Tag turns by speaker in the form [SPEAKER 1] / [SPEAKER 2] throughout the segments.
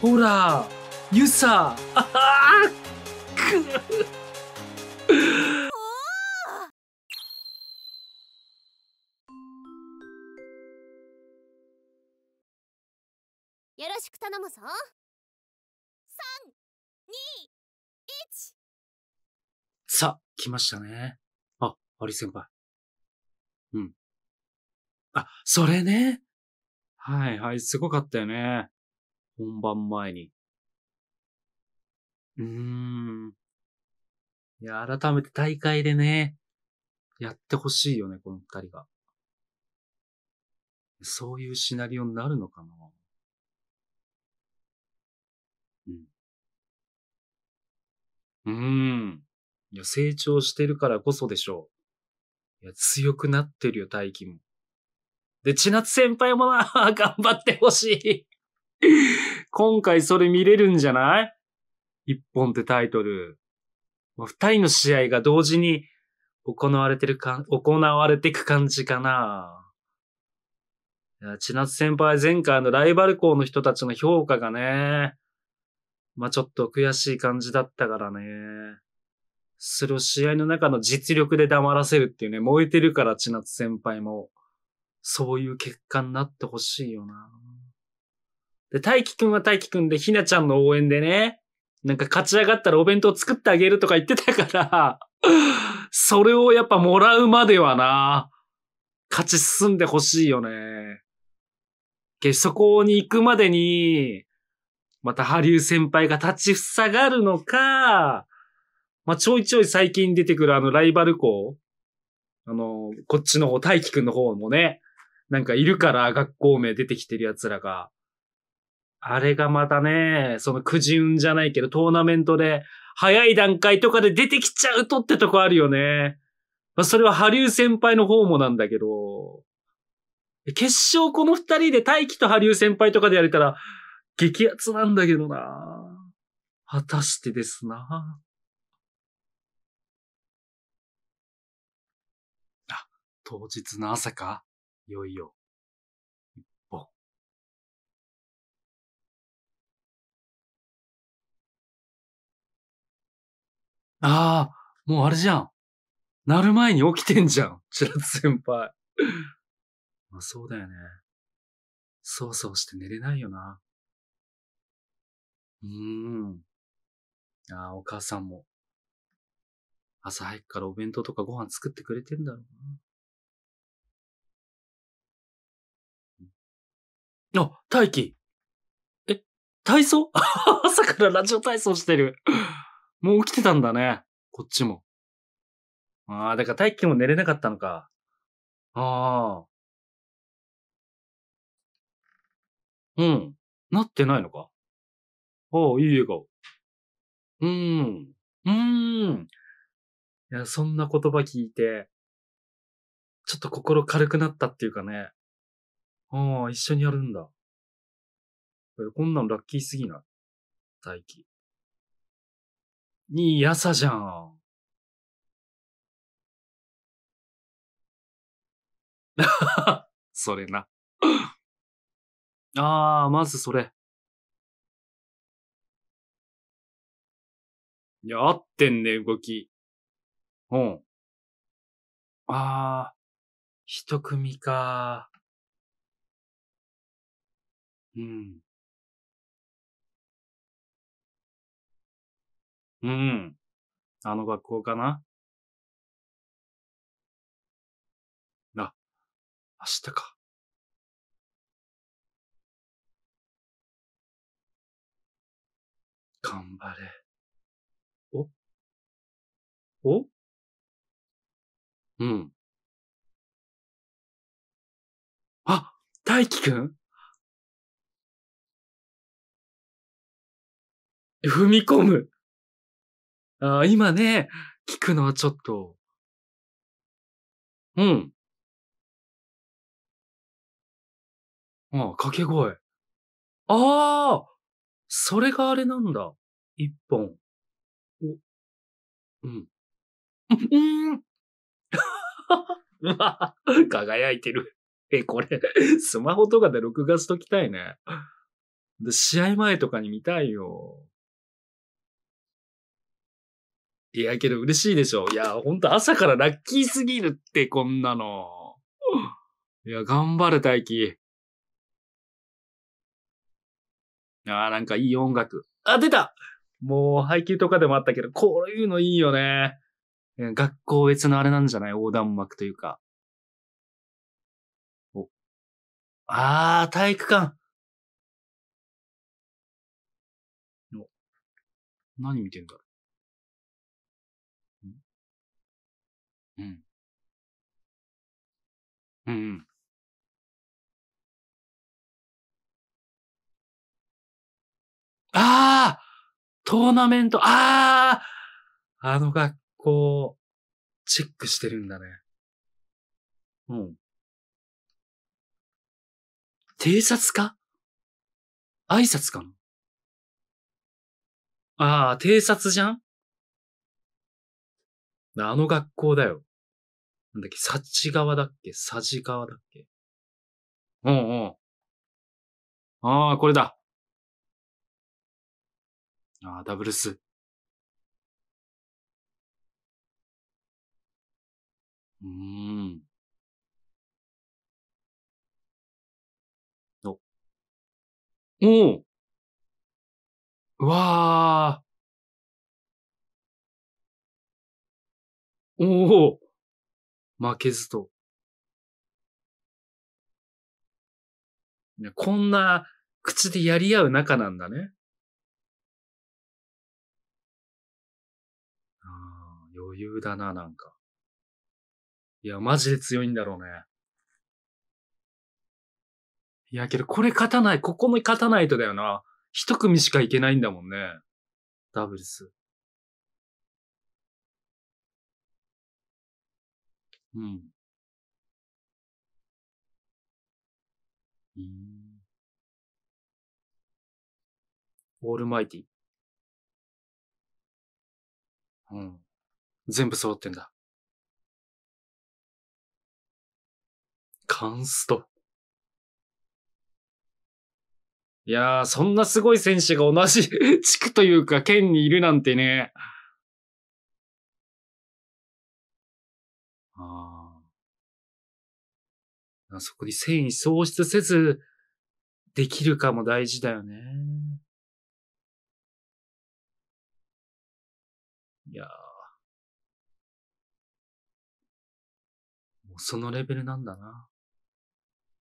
[SPEAKER 1] ほらゆさ
[SPEAKER 2] あはく
[SPEAKER 1] よろしく頼むぞ
[SPEAKER 2] 321
[SPEAKER 1] さ来ましたねあアリ先輩うんあそれねはいはいすごかったよね本番前に。うーん。いや、改めて大会でね、やってほしいよね、この二人が。そういうシナリオになるのかなうん。うーん。いや、成長してるからこそでしょう。いや、強くなってるよ、大輝も。で、千夏先輩もな、頑張ってほしい。今回それ見れるんじゃない一本ってタイトル。二人の試合が同時に行われてるか、行われてく感じかな。千夏先輩前回のライバル校の人たちの評価がね、まあ、ちょっと悔しい感じだったからね。それを試合の中の実力で黙らせるっていうね、燃えてるから千夏先輩も、そういう結果になってほしいよな。で、大輝くんは大輝くんで、ひなちゃんの応援でね、なんか勝ち上がったらお弁当作ってあげるとか言ってたから それをやっぱもらうまではな、勝ち進んでほしいよね。そこに行くまでに、またハリュー先輩が立ちふさがるのか、まあ、ちょいちょい最近出てくるあのライバル校、あの、こっちの方、大輝くんの方もね、なんかいるから学校名出てきてる奴らが。あれがまたね、そのくじ運じゃないけど、トーナメントで、早い段階とかで出てきちゃうとってとこあるよね。まあ、それは波竜先輩の方もなんだけど、決勝この二人で大輝と波竜先輩とかでやれたら、激アツなんだけどな。果たしてですな。
[SPEAKER 2] あ、当日の朝か。いよいよ。ああ、
[SPEAKER 1] もうあれじゃん。なる前に起きてんじゃん。ラツ先輩。まあそうだよね。そうそうして寝れないよな。
[SPEAKER 2] うーん。ああ、お母さんも。朝早くからお弁当とかご飯作ってくれてんだろう
[SPEAKER 1] な。あ、待機。え、体操 朝からラジオ体操してるもう起きてたんだね。こっちも。ああ、だから大輝も寝れなかったのか。ああ。
[SPEAKER 2] うん。なってないのか。
[SPEAKER 1] ああ、いい笑顔。うーん。うーん。いや、そんな言葉聞いて、ちょっと心軽くなったっていうかね。ああ、一緒にやるんだ。こんなんラッキーす
[SPEAKER 2] ぎない。大輝。にやさじゃん。それな。ああ、まずそれ。いや、合ってんね、動き。うん。ああ、一組か。うん。うん。あの学校かなあ、明日か。頑張れ。おおうん。あ、大輝くん踏み込む。あ今ね、聞くのはちょっと。うん。ああ、掛け声。ああそれがあれなんだ。一本。お。うん。うん
[SPEAKER 1] 輝いてる。え、これ、スマホとかで録画しときたいね。で、試合前とかに見たいよ。いや、けど嬉しいでしょ。いや、ほんと朝からラッキーすぎるって、こんなの。いや、頑張れ、大輝。ああ、なんかいい音楽。あ、出たもう、配給とかでもあったけど、こういうのいいよね。学校別のあれなんじゃない横断幕というか。
[SPEAKER 2] お。ああ、体育館。お。何見てんだろうん。うんうん。ああトーナメント、ああ
[SPEAKER 1] あの学校、チェックし
[SPEAKER 2] てるんだね。うん。偵察か挨拶かなああ、偵察じゃんあの学校だよ。なんだっけ、サチ側だっけサジ側だっけうんうん。ああ、これだ。ああ、ダブルス。うーん。お。おおうわあ。おお負けずと。こんな口でやり合う仲なんだね。あ余
[SPEAKER 1] 裕だな、なんか。いや、マジで強いんだろうね。いや、けどこれ勝たない、ここも勝たないとだよな。一組
[SPEAKER 2] しかいけないんだもんね。ダブルス。うん。うん。オールマイティ。うん。全部揃ってんだ。カンス
[SPEAKER 1] ト。いやー、そんなすごい選手が同じ 地区というか県にいるなんてね。
[SPEAKER 2] ああ。そこに繊維喪失せず、できるかも大事だよね。いやもうそのレベルなんだな。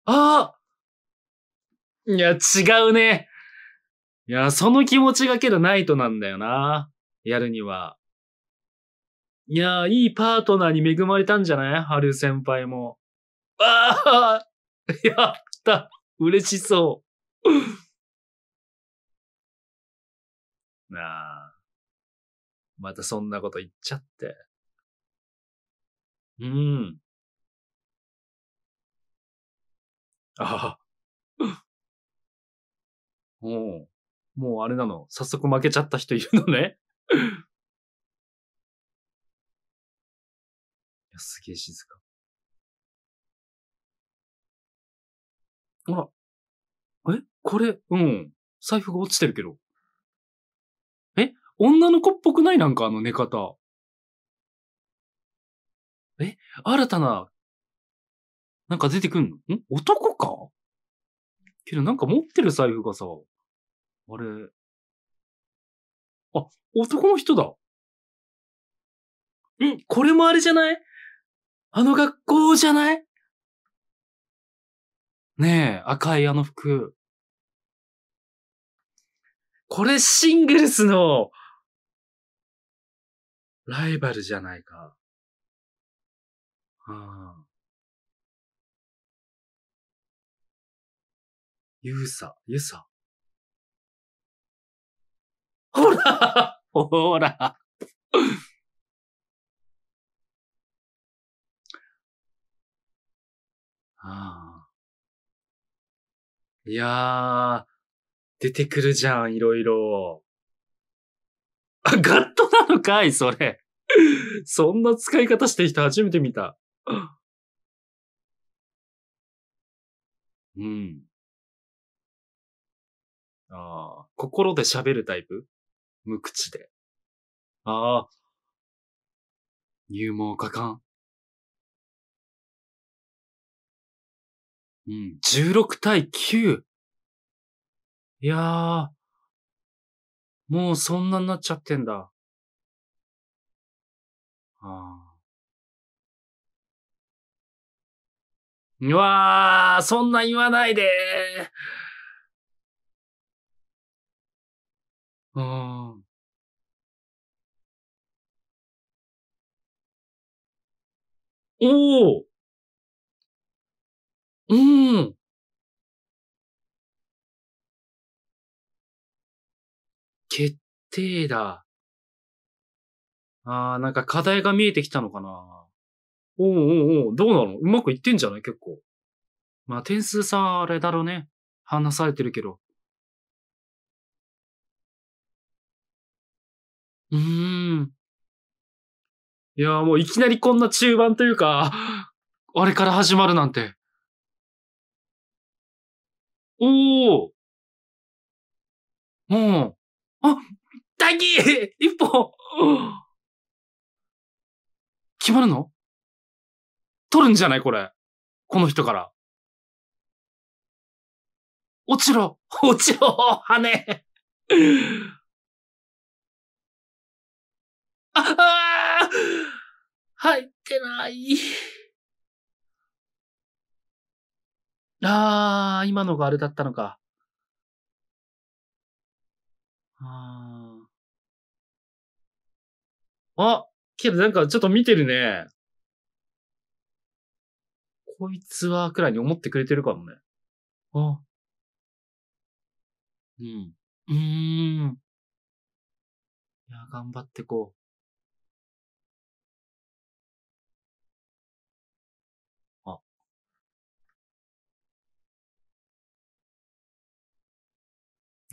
[SPEAKER 1] ああいや、違うね。いや、その気持ちがけどナイトなんだよな。やるには。いや、いいパートナーに恵まれたんじゃない春先輩も。ああやった嬉しそう。
[SPEAKER 2] なあ。またそんなこと言っちゃって。うん。ああ。もう、もうあれなの。早速負けちゃった人いるのね。いや、すげえ静か。ほら。えこれ、うん。財布が落ちてるけど。え女の子っぽくないなんかあの寝方。え新たな、なんか出てくんのん男かけどなんか持ってる財布がさ、あれ。あ、男の人だ。んこれもあれじゃないあの学校じゃないねえ、赤いあの服。これシングルスのライバルじゃないか。ああ。ユーサ、ユサ。ほらほらああ。
[SPEAKER 1] いやー、出てくるじゃん、いろいろ。あ、ガットなのかい、それ。そんな使い方してる人初めて見た。
[SPEAKER 2] うん。ああ、心で喋るタイプ無口で。ああ、入門かん。うん。16対 9! いやー。もうそんなになっちゃってんだ。あうわー、そんな言わないでうん。おおうーん。決定だ。ああ、なんか課題が
[SPEAKER 1] 見えてきたのかな。おうおうおう、どうなのうまくいってんじゃない結構。まあ、点数さ、あれだろうね。話されてるけど。
[SPEAKER 2] うーん。いやーもういきなりこんな中盤というか、あれから始まるなんて。おおうん。あ、大義 一歩 決まるの取るんじゃないこれ。この人から。落ちろ 落ちろ跳ね ああ入ってない。
[SPEAKER 1] ああ。あ、今のがあれだったのか。
[SPEAKER 2] ああ。けどなんかち
[SPEAKER 1] ょっと見てるね。こいつは、くらいに思ってくれてるかもね。あ。うん。
[SPEAKER 2] うーん。いや、頑張ってこう。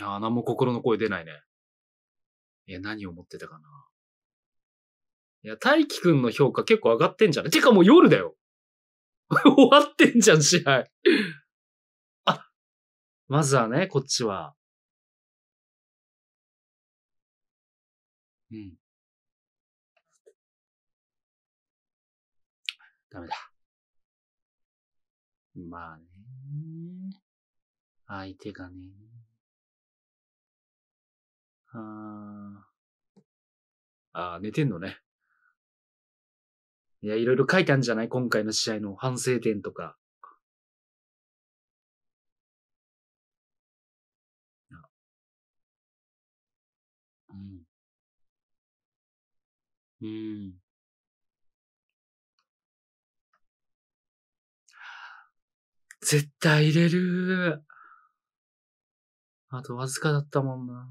[SPEAKER 2] ああ、何も心の声出
[SPEAKER 1] ないね。いや、何を思ってたかな。いや、大輝くんの評価結構上がってんじゃないてかもう夜だよ 終わってんじゃん、試合 あ、まずはね、こっちは。
[SPEAKER 2] うん。ダメだ。まあね。相手がね。ああ、寝てんのね。いや、いろいろ書いたんじゃない今回の試合の反省点とか。うん。うん。絶対入れる。あとわずかだったもんな。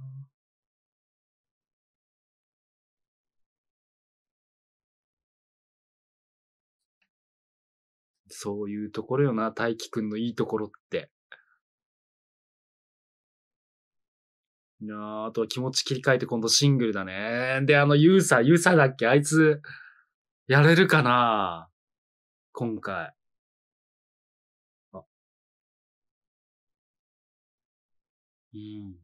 [SPEAKER 2] そういうところよな、大輝くんの
[SPEAKER 1] いいところって。いやあとは気持ち切り替えて今度シングルだね。で、あの、ユーサー、ユーサーだっけあいつ、やれるかな今回。あ。うん。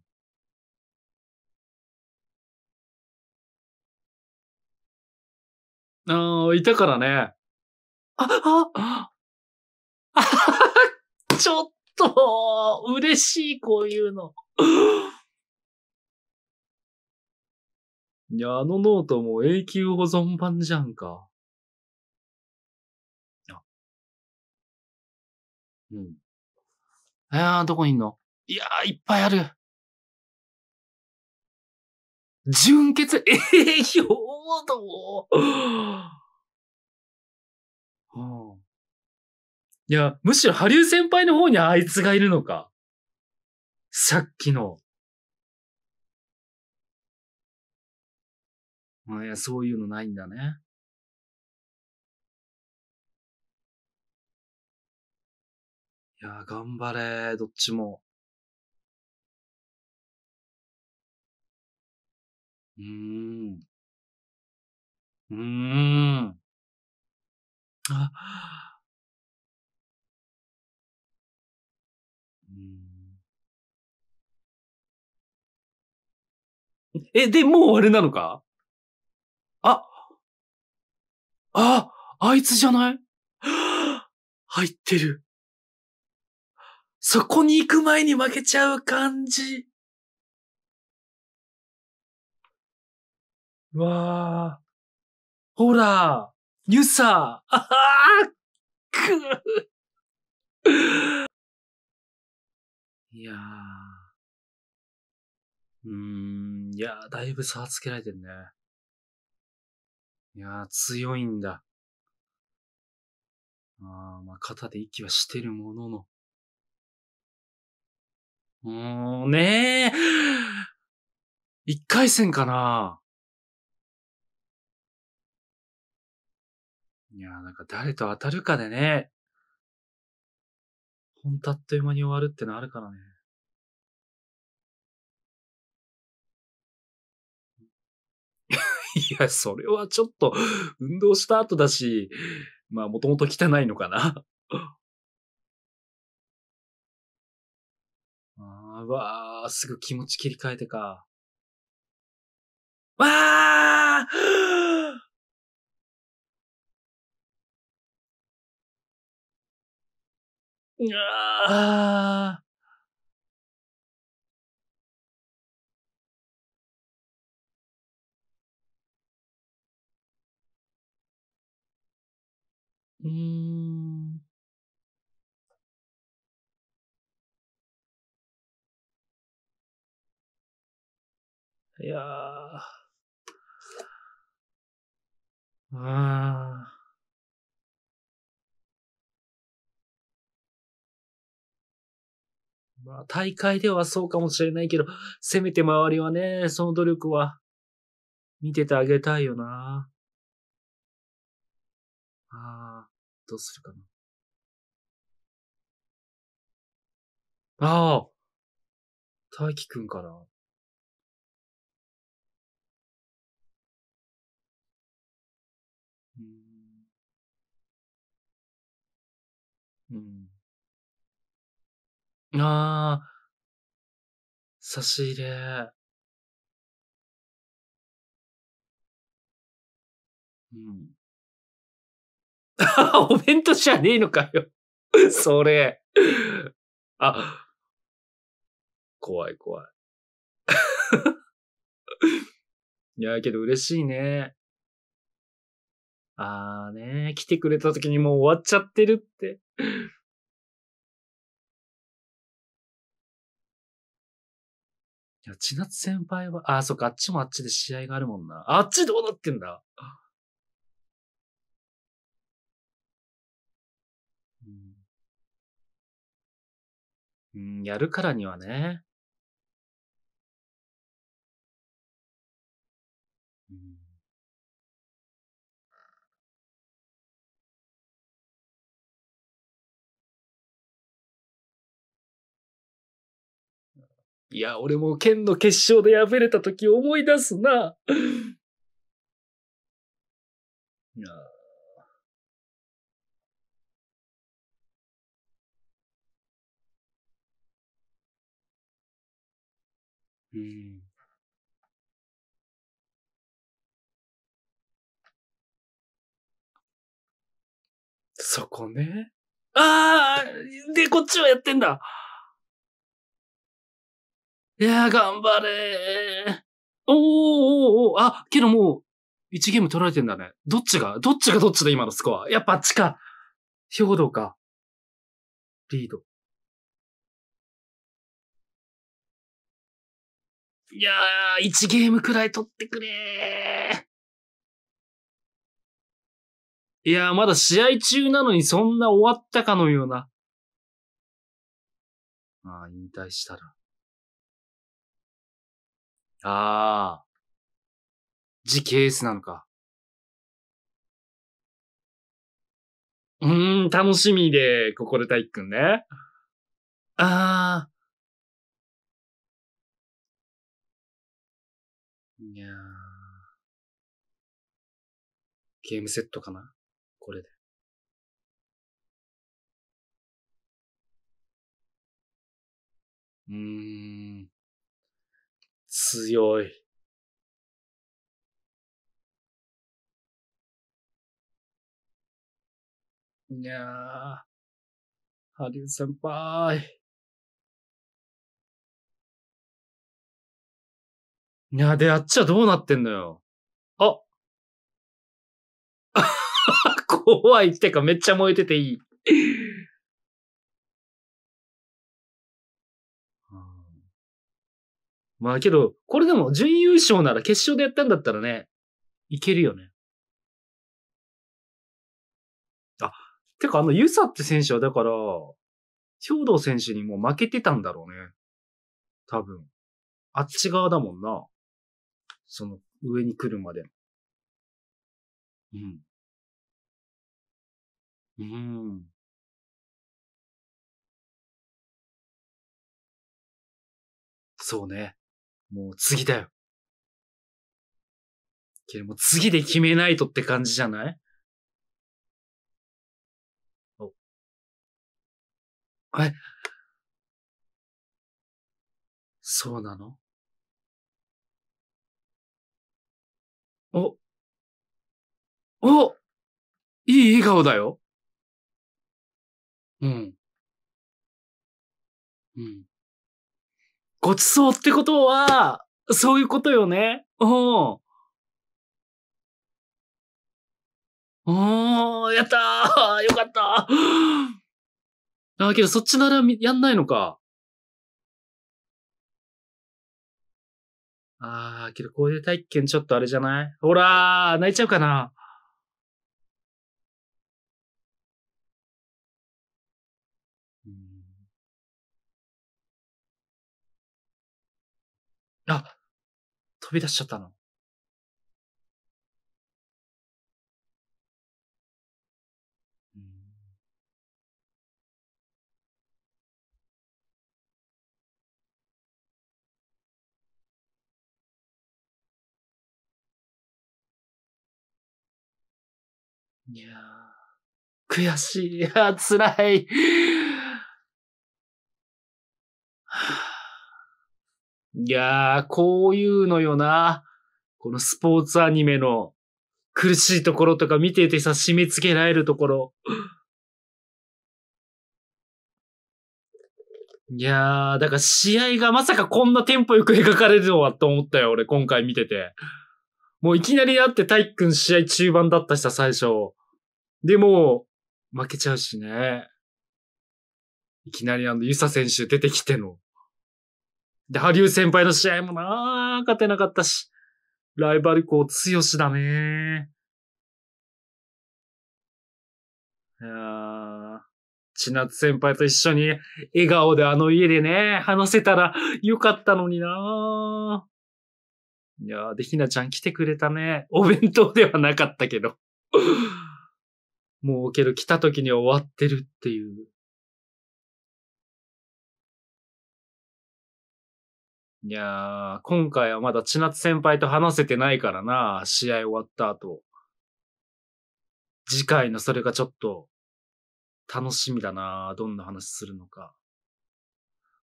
[SPEAKER 1] ああ、いたからね。あ、あ、あ ちょっと、嬉しい、こういうの。いや、あのノートも永久保存版じゃん
[SPEAKER 2] か。うん。
[SPEAKER 1] えー、どこにいんのいや
[SPEAKER 2] ー、いっぱいある。純血栄養道。はあいや、むしろ羽生先輩の方にあいつがいるのか。さっきの。まあ、いや、そういうのないんだね。いや、頑張れ、どっちも。うーん。うーん。あ、え、で、もうあれなのかあ、あ、あいつじゃない 入ってる。そこに行く前に負けちゃう感じ。わあ。ほら、ユサ、あはあ、くいやー。うー
[SPEAKER 1] ん。いやー、だいぶ差はつけられてるね。いやー、強いんだ。あー、まあ、肩で息はしてるものの。
[SPEAKER 2] うーん、ねえ。一回戦かないやー、なんか誰と当たるかでね、ほんとあっという間に終わるってのあるからね。
[SPEAKER 1] いや、それはちょっと、運動した後だし、まあ、もともと汚いのかな。あーわー、すぐ気持ち切り替えてか。
[SPEAKER 2] わーああうーん。いやー。あ
[SPEAKER 1] まあ、大会ではそうかもしれないけど、せめて周りはね、その努力は、見ててあげたいよな。
[SPEAKER 2] ああ。どうするかな。ああ大輝くんかな。うん。うん。ああ。差し入れ。うん。お弁当じゃねえのかよ それ。
[SPEAKER 1] あ、怖い怖い。いや、けど嬉しいね。あーね、来てくれた時にもう終わっちゃってるって。
[SPEAKER 2] いや、千夏先輩は、あ、そっか、あっちもあっちで試合があるもんな。あっちどうなってんだうん、やるからにはね。いや、俺も県の決勝で敗れた時思い出すな。うん。そこね。ああで、こっ
[SPEAKER 1] ちはやってんだ。いやー、頑張れおーおーおーあ、けどもう、1ゲーム取られてんだね。どっちがどっちがどっちだ今のスコア。やっぱあっちか。兵道か。リード。
[SPEAKER 2] いやー、1ゲームくらい取ってくれ
[SPEAKER 1] ー。いやー、まだ試合中なのにそんな終わったかのような。
[SPEAKER 2] ああ、引退したら。ああ。次ケースなのか。うーん、楽しみで、ここで体育くんね。ああ。いやー。ゲームセットかなこれで。うーん。強い。いやー。ハリウ先輩。
[SPEAKER 1] いや、で、あっちはどうなってんのよ。あ 怖いってか、めっちゃ燃えてていい。
[SPEAKER 2] まあけど、これでも準優勝なら決勝でやったんだったらね、いけるよね。あ、てかあのユサって選手はだから、兵道選手にも負けてたんだろうね。多分。あっち側だもんな。その上に来るまで。うん。うん。そうね。もう次だよ。けども次で決めないとって感じじゃないお。れそうなのお、お、いい笑顔だよ。うん。うん。ごちそうってことは、そういうことよね。おーおー、やったーよかったーあ、けどそっちならやんないのか。ああ、けどこういう体験ちょっとあれじゃないほら泣いちゃうかなあ、飛び出しちゃったの。
[SPEAKER 1] いや悔しい。い や、辛い。いやー、こういうのよな。このスポーツアニメの苦しいところとか見ててさ、締め付けられるところ。いやー、だから試合がまさかこんなテンポよく描かれるのはと思ったよ、俺、今回見てて。もういきなり会って体育ん試合中盤だったしさ、最初。で、も負けちゃうしね。いきなりあの、ゆさ選手出てきての。で、ハリュー先輩の試合もなー、勝てなかったし。ライバル校強しだねいやー、千夏先輩と一緒に笑顔であの家でね、話せたらよかったのになー。いやでひなちゃん来てくれたね。お弁当ではなかったけど。もうけど来た時に終わってるっていう。
[SPEAKER 2] いやー、今回はま
[SPEAKER 1] だ千夏先輩と話せてないからな、試合終わった後。次回のそれがちょっと、楽しみだなどんな話するのか。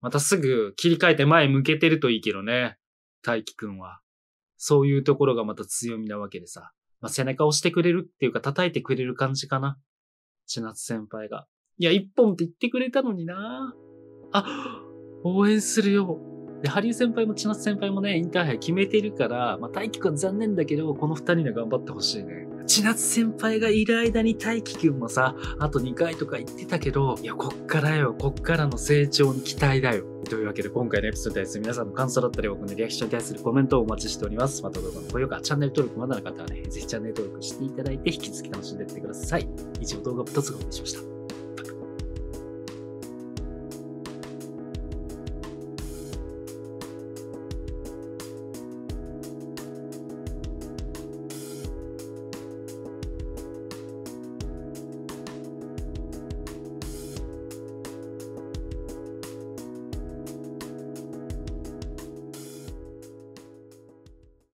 [SPEAKER 1] またすぐ切り替えて前向けてるといいけどね、大輝くんは。そういうところがまた強みなわけでさ。まあ、背中を押してくれるっていうか叩いてくれる感じかな。千夏先輩が。いや、一本って言ってくれたのになあ、応援するよ。で、ハリー先輩も千夏先輩もね、インターハイ決めてるから、まあ、大輝くん残念だけど、この二人には頑張ってほしいね。千夏先輩がいる間に大輝くんもさ、あと2回とか言ってたけど、いや、こっからよ、こっからの成長に期待だよ。というわけで今回のエピソードに対する皆さんの感想だったり僕のリアクションに対するコメントをお待ちしております。また動画の高評価、チャンネル登録まだの方はね、ぜひチャンネル登録していただいて引き続き楽しんでいってください。以上動画2つがお送りしました。